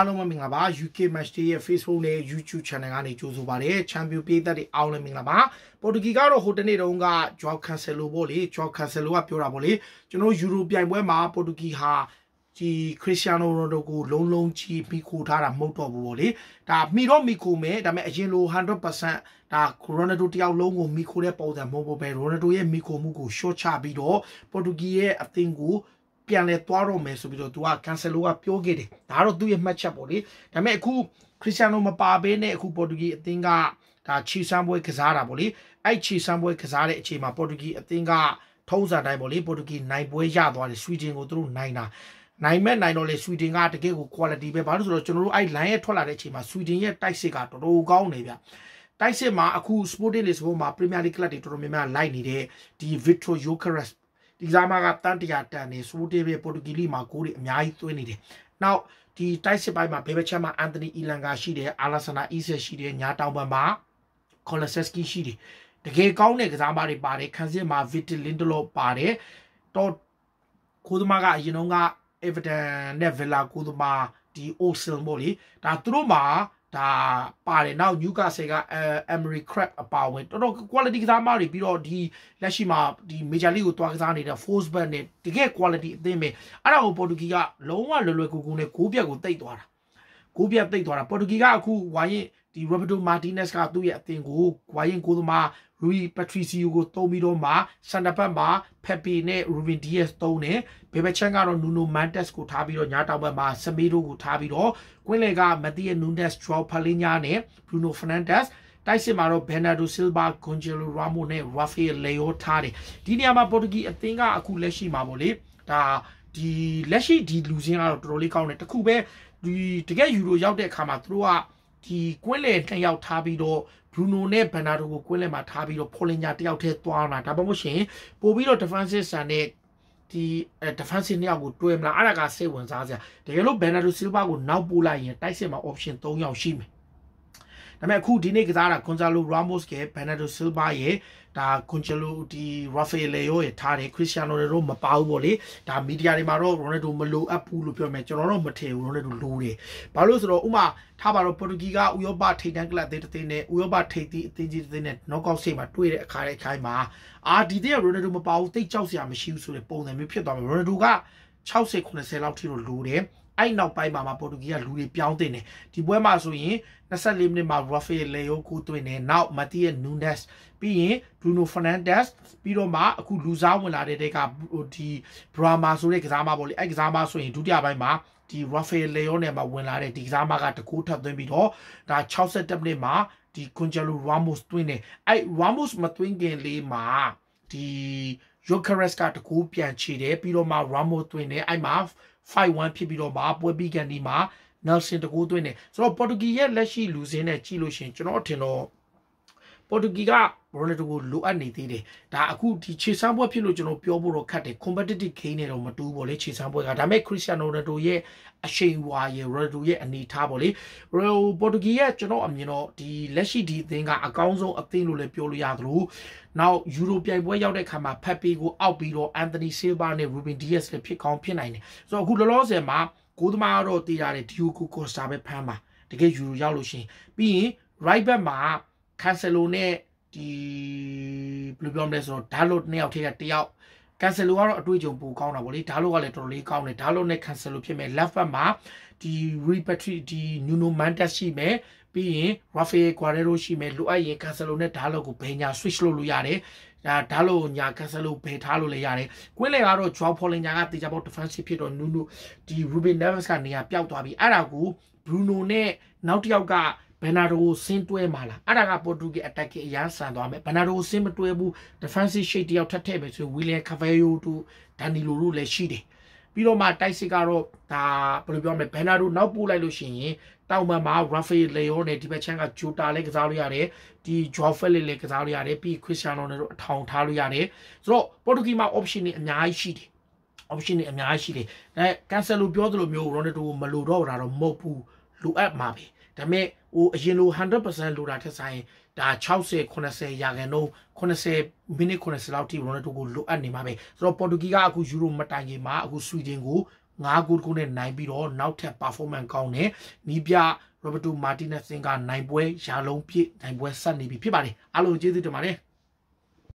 အားလုံးပဲမင်္ဂလာပါ UK Match Day ရဲ့ Facebook နဲ့ YouTube Channel ကနေကြိုဆိုပါရစေ။ Champion ပြည်သက်တွေအားလုံးမင်္ဂလာပါ။ Portugal ကတော့ဟိုတနေ့တုန်းက Joao Cancelo ပေါ့လေ Joao Cancelo ကပြောတာပေါ့လေကျွန်တော် Euro ပြိုင်ပွဲမှာ Portugal ဟာဒီ Cristiano Ronaldo ကိုလုံးလုံးချီမိခိုထားတာမဟုတ်တော့ဘူးပေါ့လေ။ဒါမိတော့မိခိုမယ်ဒါပေမဲ့အရင်လို100%ဒါ Ronaldo တယောက်လုံးကိုမိခိုတဲ့ပုံစံမဟုတ်ဘူးပဲ Ronaldo ရဲ့မိခိုမှုကို short ချပြီးတော့ Portugal ရဲ့အသင်းကိုပြန်လဲသွားတော့မယ်ဆိုပြီးတော့သူက cancel ကပြောခဲ့တယ်ဒါကတော့သူ့ရဲ့မှတ်ချက်ပေါ့လေဒါပေမဲ့အခု Cristiano မပါဘဲနဲ့အခု Portuguese အသင်းကဒါချီဆန်ပွဲကစားတာပေါ့လေအဲ့ချီဆန်ပွဲကစားတဲ့အချိန်မှာ Portuguese အသင်းကထုံးစံတိုင်းပေါ့လေ Portuguese နိုင်ပွဲရသွားတယ်ဆွီဒင်ကိုသူတို့နိုင်တာနိုင်မဲ့နိုင်တော့လေဆွီဒင်ကတကယ့်ကို quality ပဲဘာလို့ဆိုတော့ကျွန်တော်တို့အဲ့ line ရဲ့ထွက်လာတဲ့အချိန်မှာဆွီဒင်ရဲ့တိုက်စစ်ကတော်တော်ကောင်းနေဗျတိုက်စစ်မှာအခု Sporting Lisbon မှာ Premier League ကလပ်တွေတော်တော်များများလိုက်နေတဲ့ဒီ Victor Gyökeres ဒီကစားမကတန်တရာတန်နေစူတေးပဲပေါ်တူဂီလိမှာဂိုးတွေအများကြီးသွင်းနေတယ်နောက်ဒီတိုက်စစ်ပိုင်းမှာဘေဘချက်မှာအန်တနီအီလန်ကာရှိတယ်အာလာဆနာအီဆက်ရှိတယ်ညာတောင်ပံမှာကော်လဆက်စကီရှိတယ်တကယ်ကောင်းတဲ့ကစားမတွေပါတယ်ခန်းစစ်မှာဗစ်တလင်ဒလော့ပါတယ်တော့ကိုသမားကအရင်တော့က Everton နဲ့ Villa ကိုသမားဒီ Osil ပေါ့လေဒါသူတို့မှာဒါပါတယ်နောက် Newcastle က Emery Crab အပါဝင်တော်တော် quality ကစားမတွေပြီးတော့ဒီလက်ရှိမှာဒီ Major League ကိုတွားကစားနေတဲ့ Forsberg နဲ့တကယ် quality အသင်းပဲအဲ့ဒါကိုပေါ်တူဂီကလုံးဝလွယ်လွယ်ကူကူနဲ့ဂိုးပြက်ကိုတိတ်သွားတာဂိုးပြက်တိတ်သွားတာပေါ်တူဂီကအခုဝိုင်းရင်ဒီ Roberto Martinez ကသူ့ရဲ့အသင်းကိုဝိုင်းရင်ကိုသမားရူယီပက်ထရီစီယိုကိုသုံးပြီးတော့မှစန်တာဘက်မှာဖက်ပီနဲ့ရူဗင်ဒီယက်သုံးတယ်ဘေဘက်ချန်ကတော့နူနိုမန်တက်စ်ကိုထားပြီးတော့ညာတောင်ဘက်မှာစမီရိုကိုထားပြီးတော့ကွင်းလေကမတီယနူနက်စ်ဒရောဖလင်းညာနဲ့ဘရူနိုဖနန်ဒက်စ်တိုက်စစ်မှာတော့ဘန်နာဒိုဆီလ်ဗာဂွန်ဂျီလိုရာမိုနဲ့ရာဖီလေယိုထားတယ်ဒီနေရာမှာပေါ်တူဂီအသင်းကအခုလက်ရှိမှာပေါ့လေဒါဒီလက်ရှိဒီလူစင်းကတော့တော်တော်လေးကောင်းတယ်တခုပဲဒီတကယ်ယူရိုရောက်တဲ့အခါမှာသူတို့ကဒီကွင်းလယ်တစ်ယောက်ထားပြီးတော့ဘရူနိုနဲ့ဘန်နာတို့ကိုကွင်းလယ်မှာထားပြီးတော့ဖိုလင်ညာတစ်ယောက်တည်းသွားမှာဒါမှမဟုတ်ရှင်ပို့ပြီးတော့ defensive ဆန်နဲ့ဒီ defensive နှစ်ယောက်ကိုတွဲမလားအဲ့ဒါကစိတ်ဝင်စားစရာတကယ်လို့ဘန်နာတို့ဆီလ်ဗာကိုနောက်ပို့လိုက်ရင်တိုက်စစ်မှာ option ၃ယောက်ရှိမယ်ဒါပေမဲ့အခုဒီနေ့ကစားတာ Gonzalo Ramos ရဲ့ Bernardo Silva ရဲ့ဒါ Gonzalo ဒီ Rafaelo ရဲ့ထားတယ် Cristiano Ronaldo မပါဘူးပေါ့လေဒါမီဒီယာတွေမှာတော့ Ronaldo မလိုအပ်ဘူးလို့ပြောမယ်ကျွန်တော်တော့မထင်ဘူး Ronaldo လိုတယ်ဘာလို့ဆိုတော့ဥမာထားပါတော့ Portugal ကဥရောပထိပ်တန်းကလပ်အသင်းတစ်သင်းနဲ့ဥရောပထိပ်သီးအသင်းကြီးတစ်သင်းနဲ့ knockout ဆေးမှာတွေ့တဲ့အခါတိုင်းခိုင်းမှာအာဒီတဲ့ Ronaldo မပါဘူးတိတ်ကြောက်စရာမရှိဘူးဆိုတဲ့ပုံစံမျိုးဖြစ်သွားမယ် Ronaldo က60 90လောက်ထိတော့လိုတယ်အဲ့နောက်ပိုင်းမှာမှပေါ်တူဂီကလူတွေပြောင်းတင်တယ်ဒီပွဲမှာဆိုရင်24မိနစ်မှာ Rafael Leo ကိုသွင်းတယ်နောက် Matias Nunes ပြီးရင် Bruno Fernandes ပြီးတော့မှအခုလူစားဝင်လာတဲ့တဲ့ကဒီ Brahma ဆိုတဲ့ကစားမပေါ့လေအဲ့ကစားမဆိုရင်ဒုတိယပိုင်းမှာဒီ Rafael Leo နဲ့မှဝင်လာတဲ့ဒီကစားမကတကူထပ်သွင်းပြီးတော့ဒါ62မိနစ်မှာဒီ Gonzalo Ramos သွင်းတယ်အဲ့ Ramos မသွင်းခင်လေးမှာဒီ Yokeres ကတကူပြန်ချေတယ်ပြီးတော့မှ Ramos တွင်တယ်အဲ့မှာ5-1ဖြစ်ပြီးတော့မှပွဲပြီးကန်ဒီမှာ Nelson တကူတွင်တယ်ဆိုတော့ Portugal ရဲ့လက်ရှိလူစင်းနဲ့ကြည့်လို့ရှင်ကျွန်တော်ထင်တော့ပေါ်တူဂီကရိုနယ်ဒိုကိုလိုအပ်နေသေးတယ်ဒါအခုဒီခြေစမ်းပွဲဖြစ်လို့ကျွန်တော်ပြောဖို့တော့ခက်တယ် competitive game နဲ့တော့မတူဘူးပေါ့လေခြေစမ်းပွဲကဒါပေမဲ့ Cristiano Ronaldo ရဲ့အရှိန်ဝါရယ် Ronaldo ရဲ့အနေထားပေါ့လေ Real Portugal ရဲ့ကျွန်တော်အမြင်တော့ဒီလက်ရှိဒီအသင်းကအကောင်းဆုံးအသင်းလို့လည်းပြောလို့ရသလိုနောက် Euro ပြိုင်ပွဲရောက်တဲ့အခါမှာဖက်ပီကိုအောက်ပြီးတော့ Anthony Silva နဲ့ Ruben Dias လည်းဖြစ်ကောင်းဖြစ်နိုင်တယ်ဆိုတော့အခုလောလောဆယ်မှာကိုသမားတော့တည်ရတယ် Diogo Costa ပဲဖမ်းပါတကယ် Euro ရောက်လို့ရှိရင်ပြီးရင် right back မှာကန်ဆယ်လိုနဲ့ဒီဘယ်လိုပြောမလဲဆိုတော့ဒါလို့နှစ်ယောက်ထဲကတစ်ယောက်ကန်ဆယ်လိုကတော့အတွေ့အကြုံပိုကောင်းတာဗောလေဒါလို့ကလည်းတော်တော်လေးကောင်းတယ်ဒါလို့နဲ့ကန်ဆယ်လိုဖြစ်မဲ့ left back မှာဒီ Repatri ဒီ Nuno Mendes ရှိမယ်ပြီးရင် Rafael Guerrero ရှိမယ်လိုအပ်ရင် Cancelo နဲ့ Dalot ကိုဘယ်ညာ switch လုပ်လို့ရတယ်ဒါ Dalot ညာ Cancelo ဘယ်ထားလို့လဲရတယ်ကွင်းလေကတော့ Joao Polinia ကတေချာပေါ defensive ဖြစ်တော့ Nuno ဒီ Ruben Neves ကနေရာပျောက်သွားပြီအဲ့ဒါကို Bruno နဲ့နောက်တစ်ယောက်ကဘန်နာဒိုကိုဆင်းတွဲမှာလားအဲ့ဒါကပေါ်တူဂီအတက်ကေအရန်ဆန်သွားမယ်ဘန်နာဒိုကိုဆင်းမတွဲဘူး defensive shape တယောက်ထပ်ထည့်မယ်ဆိုဝီလျံကာဗယ်ယိုတို့ဒန်နီလိုတို့လည်းရှိတယ်ပြီးတော့မှတိုက်စစ်ကတော့ဒါဘယ်လိုပြောမလဲဘန်နာဒိုနောက်ပို့လိုက်လို့ရှိရင်တောင်ပံမှာ Rafael Leao နဲ့ဒီဘက်ချမ်းကဂျိုတာလည်းကစားလို့ရတယ်ဒီ Joao Felix လည်းကစားလို့ရတယ်ပြီး Cristiano Ronaldo အထောင်ထားလို့ရတယ်ဆိုတော့ပေါ်တူဂီမှာ option တွေအများကြီးရှိတယ် option တွေအများကြီးရှိတယ်ဒါ cancel လို့ပြောသလိုမျိုး Ronaldo ကိုမလိုတော့တာတော့မဟုတ်ဘူးလိုအပ်မှာပဲဒါပေမဲ့ဟိုအရင်လို100%လိုတာထက်ဆိုင်ဒါ60 90ရာခိုင်နှုန်း80မိနစ်90လောက်ထိရိုနယ်ဒိုကိုလိုအပ်နေမှာပဲဆိုတော့ပေါ်တူဂီကအခုယူရိုမတိုင်ခင်မှာအခုဆွီဒင်ကို9ဂိုးတခုနဲ့နိုင်ပြီးတော့နောက်ထပ် performance ကောင်းတဲ့နီးပြရောဘတ်တိုမာတီနက်စင်ကနိုင်ပွဲရာလုံးပြည့်နိုင်ပွဲဆက်နေပြီဖြစ်ပါတယ်အားလုံးကျေးဇူးတင်ပါတယ်